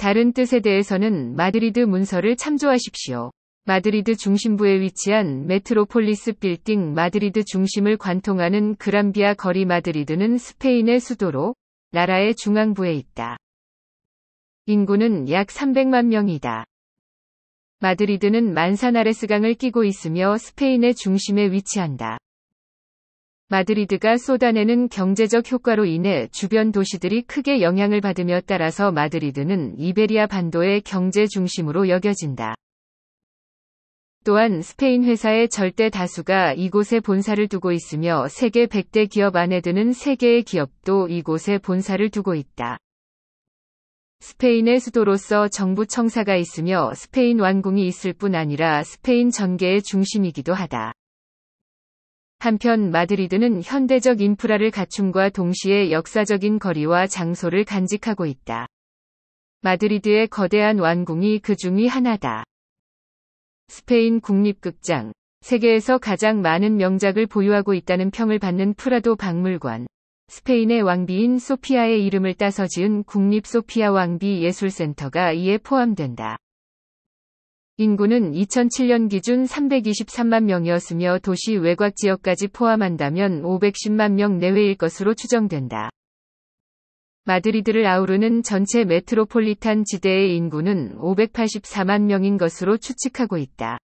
다른 뜻에 대해서는 마드리드 문서를 참조하십시오. 마드리드 중심부에 위치한 메트로폴리스 빌딩 마드리드 중심을 관통하는 그란비아 거리 마드리드는 스페인의 수도로 나라의 중앙부에 있다. 인구는 약 300만 명이다. 마드리드는 만사나레스강을 끼고 있으며 스페인의 중심에 위치한다. 마드리드가 쏟아내는 경제적 효과로 인해 주변 도시들이 크게 영향을 받으며 따라서 마드리드는 이베리아 반도의 경제 중심으로 여겨진다. 또한 스페인 회사의 절대 다수가 이곳에 본사를 두고 있으며 세계 100대 기업 안에 드는 세계의 기업도 이곳에 본사를 두고 있다. 스페인의 수도로서 정부 청사가 있으며 스페인 왕궁이 있을 뿐 아니라 스페인 전개의 중심이기도 하다. 한편 마드리드는 현대적 인프라를 갖춤과 동시에 역사적인 거리와 장소를 간직하고 있다. 마드리드의 거대한 왕궁이그 중의 하나다. 스페인 국립극장, 세계에서 가장 많은 명작을 보유하고 있다는 평을 받는 프라도 박물관, 스페인의 왕비인 소피아의 이름을 따서 지은 국립 소피아 왕비 예술센터가 이에 포함된다. 인구는 2007년 기준 323만 명이었으며 도시 외곽 지역까지 포함한다면 510만 명 내외일 것으로 추정된다. 마드리드를 아우르는 전체 메트로폴리탄 지대의 인구는 584만 명인 것으로 추측하고 있다.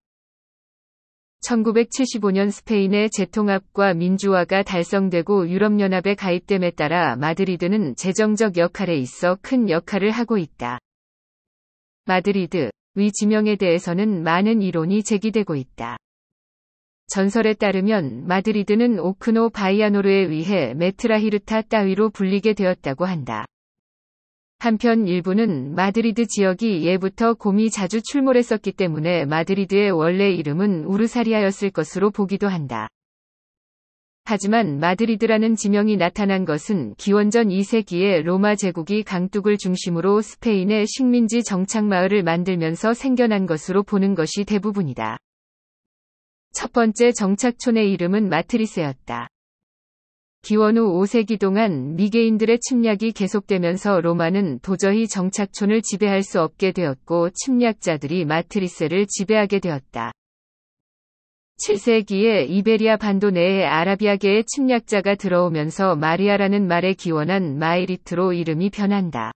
1975년 스페인의 재통합과 민주화가 달성되고 유럽연합에 가입됨에 따라 마드리드는 재정적 역할에 있어 큰 역할을 하고 있다. 마드리드, 위 지명에 대해서는 많은 이론이 제기되고 있다. 전설에 따르면 마드리드는 오크노 바이아노르에 의해 메트라히르타 따위로 불리게 되었다고 한다. 한편 일부는 마드리드 지역이 예부터 곰이 자주 출몰했었기 때문에 마드리드의 원래 이름은 우르사리아였을 것으로 보기도 한다. 하지만 마드리드라는 지명이 나타난 것은 기원전 2세기에 로마 제국이 강둑을 중심으로 스페인의 식민지 정착마을을 만들면서 생겨난 것으로 보는 것이 대부분이다. 첫 번째 정착촌의 이름은 마트리세였다. 기원 후 5세기 동안 미개인들의 침략이 계속되면서 로마는 도저히 정착촌을 지배할 수 없게 되었고 침략자들이 마트리세를 지배하게 되었다. 7세기에 이베리아 반도 내에 아라비아계의 침략자가 들어오면서 마리아라는 말에 기원한 마이리트로 이름이 변한다.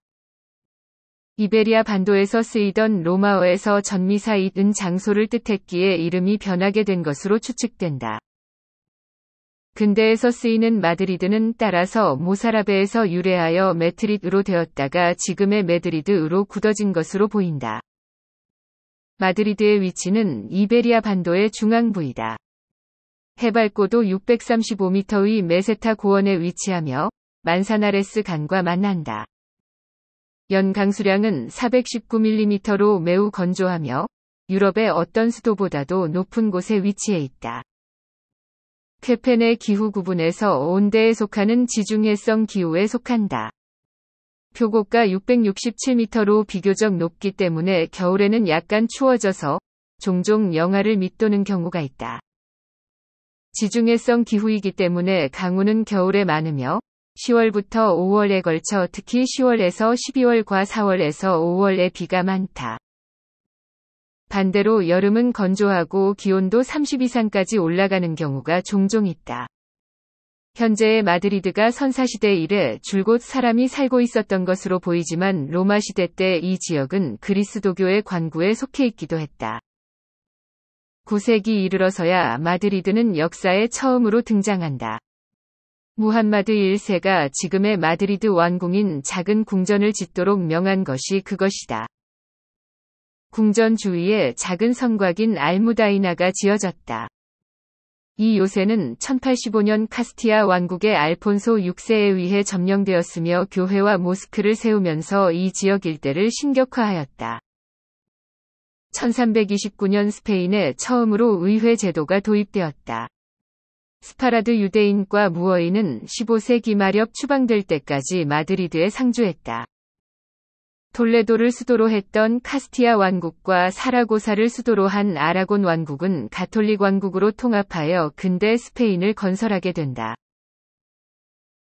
이베리아 반도에서 쓰이던 로마어에서 전미사이은 장소를 뜻했기에 이름이 변하게 된 것으로 추측된다. 근대에서 쓰이는 마드리드는 따라서 모사라베에서 유래하여 메트릿으로 되었다가 지금의 메드리드으로 굳어진 것으로 보인다. 마드리드의 위치는 이베리아 반도의 중앙부이다. 해발고도 635m의 메세타 고원에 위치하며 만사나레스 강과 만난다. 연강 수량은 419mm로 매우 건조하며 유럽의 어떤 수도보다도 높은 곳에 위치해 있다. 케펜의 기후 구분에서 온대에 속하는 지중해성 기후에 속한다. 표고가 667m로 비교적 높기 때문에 겨울에는 약간 추워져서 종종 영하를 밑도는 경우가 있다. 지중해성 기후이기 때문에 강우는 겨울에 많으며 10월부터 5월에 걸쳐 특히 10월에서 12월과 4월에서 5월에 비가 많다. 반대로 여름은 건조하고 기온도 30 이상까지 올라가는 경우가 종종 있다. 현재의 마드리드가 선사시대 이래 줄곧 사람이 살고 있었던 것으로 보이지만 로마 시대 때 이 지역은 그리스도교의 관구에 속해 있기도 했다. 9세기 이르러서야 마드리드는 역사에 처음으로 등장한다. 무한마드 1세가 지금의 마드리드 왕궁인 작은 궁전을 짓도록 명한 것이 그것이다. 궁전 주위에 작은 성곽인 알무다이나가 지어졌다. 이 요새는 1085년 카스티아 왕국의 알폰소 6세에 의해 점령되었으며 교회와 모스크를 세우면서 이 지역 일대를 신격화하였다. 1329년 스페인에 처음으로 의회 제도가 도입되었다. 스파라드 유대인과 무어인은 15세기 마렵 추방될 때까지 마드리드에 상주했다. 돌레도를 수도로 했던 카스티아 왕국과 사라고사를 수도로 한 아라곤 왕국은 가톨릭 왕국으로 통합하여 근대 스페인을 건설하게 된다.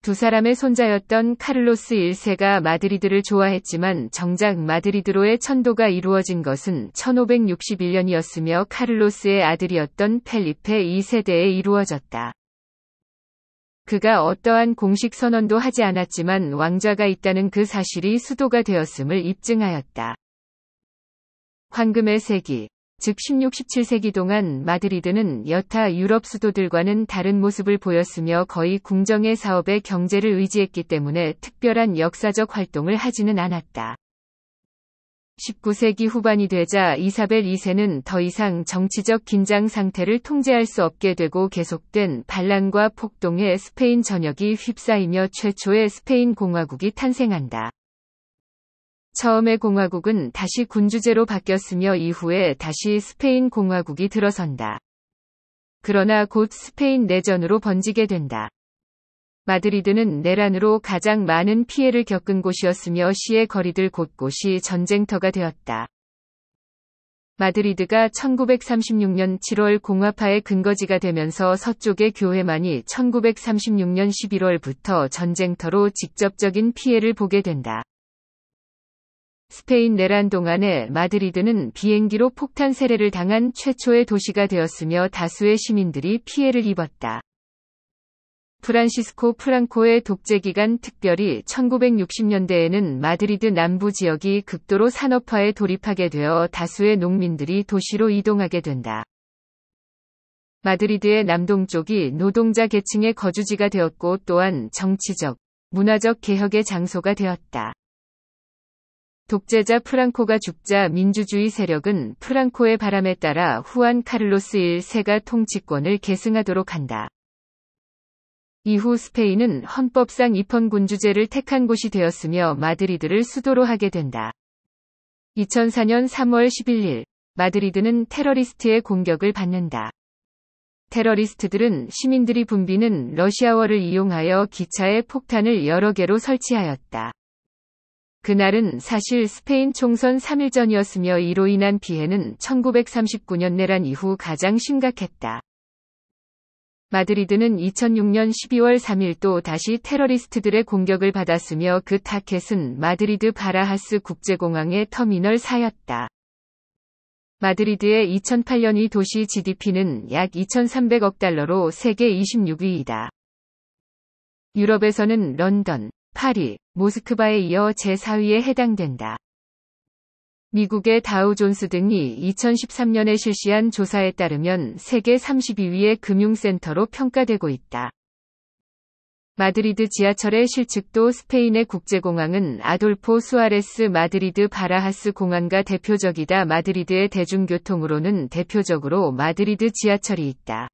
두 사람의 손자였던 카를로스 1세가 마드리드를 좋아했지만 정작 마드리드로의 천도가 이루어진 것은 1561년이었으며 카를로스의 아들이었던 펠리페 2세대에 이루어졌다. 그가 어떠한 공식 선언도 하지 않았지만 왕좌가 있다는 그 사실이 수도가 되었음을 입증하였다. 황금의 세기, 즉 16, 17세기 동안 마드리드는 여타 유럽 수도들과는 다른 모습을 보였으며 거의 궁정의 사업에 경제를 의지했기 때문에 특별한 역사적 활동을 하지는 않았다. 19세기 후반이 되자 이사벨 2세는 더 이상 정치적 긴장 상태를 통제할 수 없게 되고 계속된 반란과 폭동에 스페인 전역이 휩싸이며 최초의 스페인 공화국이 탄생한다. 처음의 공화국은 다시 군주제로 바뀌었으며 이후에 다시 스페인 공화국이 들어선다. 그러나 곧 스페인 내전으로 번지게 된다. 마드리드는 내란으로 가장 많은 피해를 겪은 곳이었으며 시의 거리들 곳곳이 전쟁터가 되었다. 마드리드가 1936년 7월 공화파의 근거지가 되면서 서쪽의 교회만이 1936년 11월부터 전쟁터로 직접적인 피해를 보게 된다. 스페인 내란 동안에 마드리드는 비행기로 폭탄 세례를 당한 최초의 도시가 되었으며 다수의 시민들이 피해를 입었다. 프란시스코 프랑코의 독재 기간 특별히 1960년대에는 마드리드 남부 지역이 극도로 산업화에 돌입하게 되어 다수의 농민들이 도시로 이동하게 된다. 마드리드의 남동쪽이 노동자 계층의 거주지가 되었고 또한 정치적, 문화적 개혁의 장소가 되었다. 독재자 프랑코가 죽자 민주주의 세력은 프랑코의 바람에 따라 후안 카를로스 1세가 통치권을 계승하도록 한다. 이후 스페인은 헌법상 입헌군주제를 택한 곳이 되었으며 마드리드를 수도로 하게 된다. 2004년 3월 11일 마드리드는 테러리스트의 공격을 받는다. 테러리스트들은 시민들이 붐비는 러시아워를 이용하여 기차에 폭탄을 여러 개로 설치하였다. 그날은 사실 스페인 총선 3일 전이었으며 이로 인한 피해는 1939년 내란 이후 가장 심각했다. 마드리드는 2006년 12월 3일 또 다시 테러리스트들의 공격을 받았으며 그 타켓은 마드리드 바라하스 국제공항의 터미널 4였다. 마드리드의 2008년 이 도시 GDP는 약 2,300억 달러로 세계 26위이다. 유럽에서는 런던, 파리, 모스크바에 이어 제4위에 해당된다. 미국의 다우존스 등이 2013년에 실시한 조사에 따르면 세계 32위의 금융센터로 평가되고 있다. 마드리드 지하철의 실측도 스페인의 국제공항은 아돌포 수아레스 마드리드 바라하스 공항과 대표적이다. 마드리드의 대중교통으로는 대표적으로 마드리드 지하철이 있다.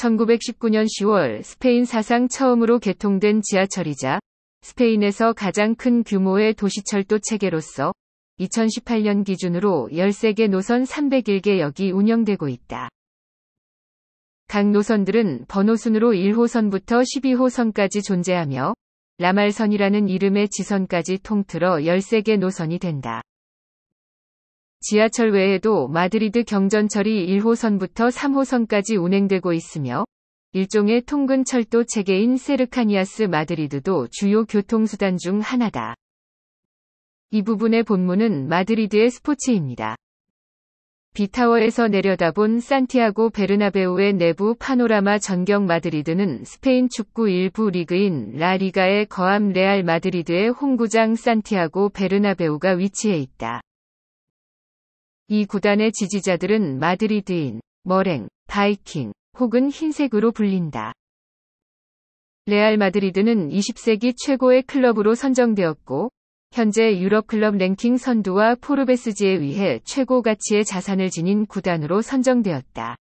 1919년 10월 스페인 사상 처음으로 개통된 지하철이자 스페인에서 가장 큰 규모의 도시철도 체계로서 2018년 기준으로 13개 노선 301개 역이 운영되고 있다. 각 노선들은 번호순으로 1호선부터 12호선까지 존재하며 라말선이라는 이름의 지선까지 통틀어 13개 노선이 된다. 지하철 외에도 마드리드 경전철이 1호선부터 3호선까지 운행되고 있으며 일종의 통근 철도 체계인 세르카니아스 마드리드도 주요 교통수단 중 하나다. 이 부분의 본문은 마드리드의 스포츠입니다. 비타워에서 내려다본 산티아고 베르나베우의 내부 파노라마 전경 마드리드는 스페인 축구 일부 리그인 라리가의 거암 레알 마드리드의 홍구장 산티아고 베르나베우가 위치해 있다. 이 구단의 지지자들은 마드리드인, 머랭, 바이킹 혹은 흰색으로 불린다. 레알 마드리드는 20세기 최고의 클럽으로 선정되었고 현재 유럽 클럽 랭킹 선두와 포르베스지에 의해 최고 가치의 자산을 지닌 구단으로 선정되었다.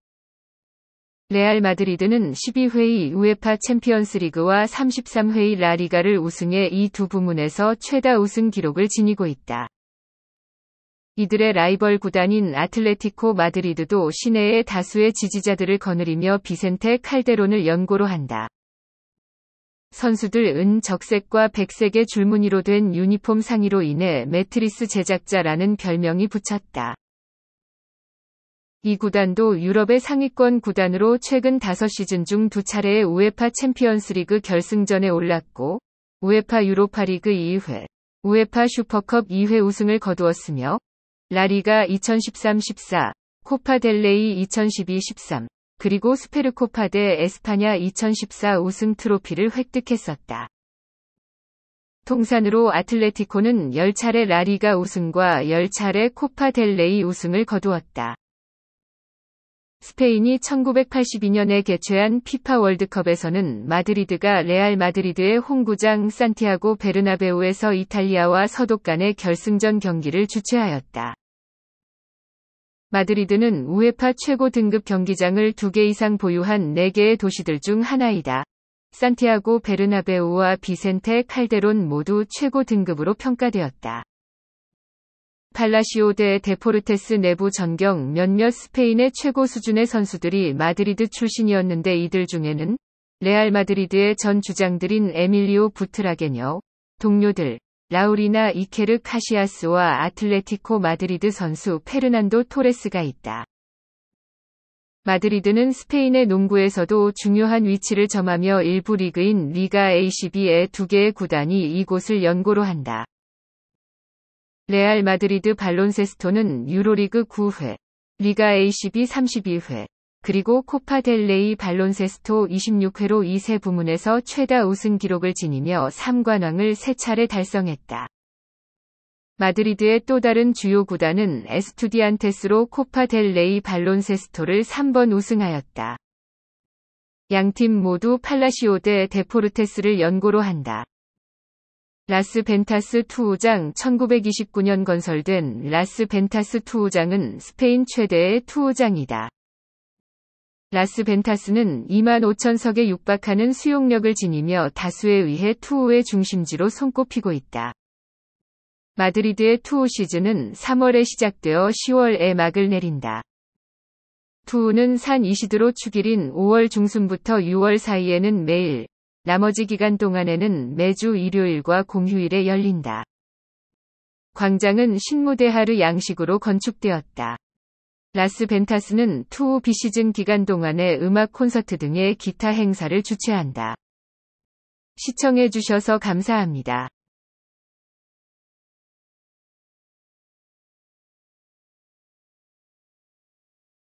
레알 마드리드는 12회의 우에파 챔피언스리그와 33회의 라리가를 우승해 이 두 부문에서 최다 우승 기록을 지니고 있다. 이들의 라이벌 구단인 아틀레티코 마드리드도 시내의 다수의 지지자들을 거느리며 비센테 칼데론을 연고로 한다. 선수들 은 적색과 백색의 줄무늬로 된 유니폼 상의로 인해 매트리스 제작자라는 별명이 붙였다. 이 구단도 유럽의 상위권 구단으로 최근 5시즌 중 두 차례의 우에파 챔피언스리그 결승전에 올랐고 우에파 유로파리그 2회, 우에파 슈퍼컵 2회 우승을 거두었으며 라리가 2013-14, 코파 델레이 2012-13, 그리고 스페르코파 대 에스파냐 2014 우승 트로피를 획득했었다. 통산으로 아틀레티코는 10차례 라리가 우승과 10차례 코파 델레이 우승을 거두었다. 스페인이 1982년에 개최한 피파 월드컵에서는 마드리드가 레알 마드리드의 홈구장 산티아고 베르나베우에서 이탈리아와 서독 간의 결승전 경기를 주최하였다. 마드리드는 우에파 최고 등급 경기장을 2개 이상 보유한 4개의 도시들 중 하나이다. 산티아고 베르나베우와 비센테 칼데론 모두 최고 등급으로 평가되었다. 팔라시오 데 데포르테스 내부 전경 몇몇 스페인의 최고 수준의 선수들이 마드리드 출신이었는데 이들 중에는 레알 마드리드의 전 주장들인 에밀리오 부트라게뇨 동료들, 라우리나 이케르 카시아스와 아틀레티코 마드리드 선수 페르난도 토레스가 있다. 마드리드는 스페인의 농구에서도 중요한 위치를 점하며 일부 리그인 리가 ACB의 두 개의 구단이 이곳을 연고로 한다. 레알 마드리드 발론세스토는 유로리그 9회, 리가 ACB 32회, 그리고 코파델레이 발론세스토 26회로 2세 부문에서 최다 우승 기록을 지니며 3관왕을 세차례 달성했다. 마드리드의 또 다른 주요 구단은 에스투디안테스로 코파델레이 발론세스토를 3번 우승하였다. 양 팀 모두 팔라시오 대 데포르테스를 연고로 한다. 라스 벤타스 투우장 1929년 건설된 라스 벤타스 투우장은 스페인 최대의 투우장이다. 라스 벤타스는 2만 5천석에 육박하는 수용력을 지니며 다수에 의해 투호의 중심지로 손꼽히고 있다. 마드리드의 투호 시즌은 3월에 시작되어 10월에 막을 내린다. 투호는 산 이시드로 축일인 5월 중순부터 6월 사이에는 매일, 나머지 기간 동안에는 매주 일요일과 공휴일에 열린다. 광장은 신무대하르 양식으로 건축되었다. 라스 벤타스는 투어 비시즌 기간 동안에 음악 콘서트 등의 기타 행사를 주최한다. 시청해주셔서 감사합니다.